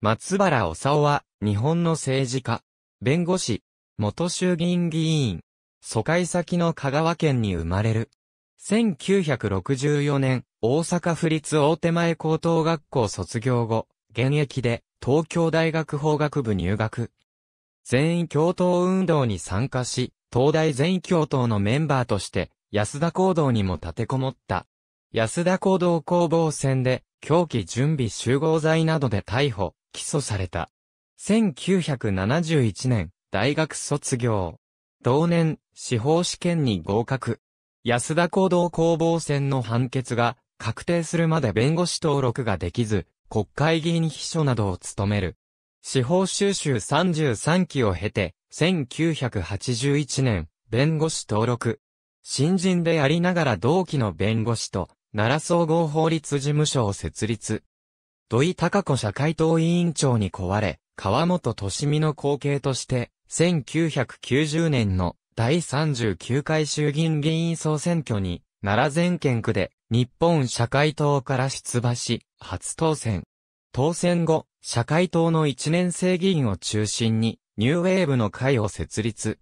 松原おさおは、日本の政治家、弁護士、元衆議院議員、疎開先の香川県に生まれる。1964年、大阪府立大手前高等学校卒業後、現役で東京大学法学部入学。全員共闘運動に参加し、東大全員共闘のメンバーとして、安田行動にも立てこもった。安田行動攻防戦で、狂気準備集合罪などで逮捕。起訴された。1971年、大学卒業。同年、司法試験に合格。安田行動工房戦の判決が確定するまで弁護士登録ができず、国会議員秘書などを務める。司法収集33期を経て、1981年、弁護士登録。新人でありながら同期の弁護士と、奈良総合法律事務所を設立。土井孝子社会党委員長に壊れ、川本敏美の後継として、1990年の第39回衆議院議員総選挙に、奈良全県区で日本社会党から出馬し、初当選。当選後、社会党の1年生議員を中心に、ニューウェーブの会を設立。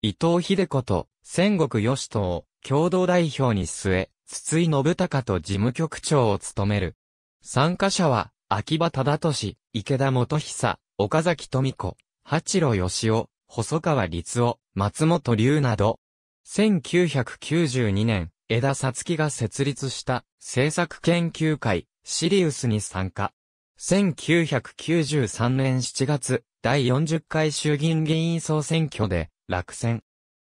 伊藤秀子と戦国義人を共同代表に据え、筒井信孝と事務局長を務める。参加者は、秋葉忠俊、池田元久、岡崎富子、八郎義雄、細川律夫、松本龍など、1992年、枝さつきが設立した政策研究会、シリウスに参加。1993年7月、第40回衆議院議員総選挙で落選。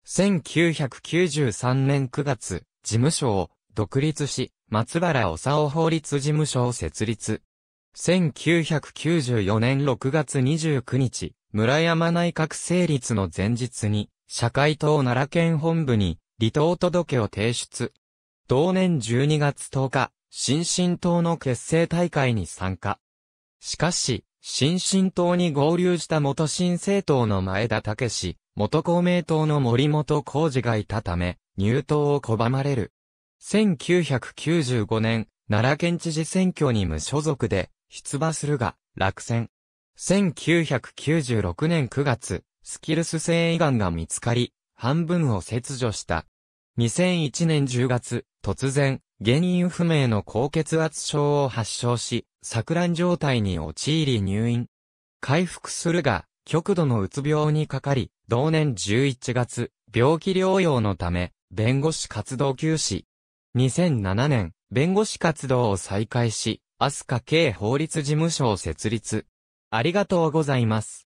1993年9月、事務所を独立し、松原尾法律事務所を設立。1994年6月29日、村山内閣成立の前日に、社会党奈良県本部に離党届を提出。同年12月10日、新進党の結成大会に参加。しかし、新進党に合流した元新政党の前田武元公明党の森本浩二がいたため、入党を拒まれる。1995年、奈良県知事選挙に無所属で出馬するが、落選。1996年9月、スキルス性胃がんが見つかり、半分を切除した。2001年10月、突然、原因不明の高血圧症を発症し、錯乱状態に陥り入院。回復するが、極度のうつ病にかかり、同年11月、病気療養のため、弁護士活動休止。2007年、弁護士活動を再開し、アスカ系法律事務所を設立。ありがとうございます。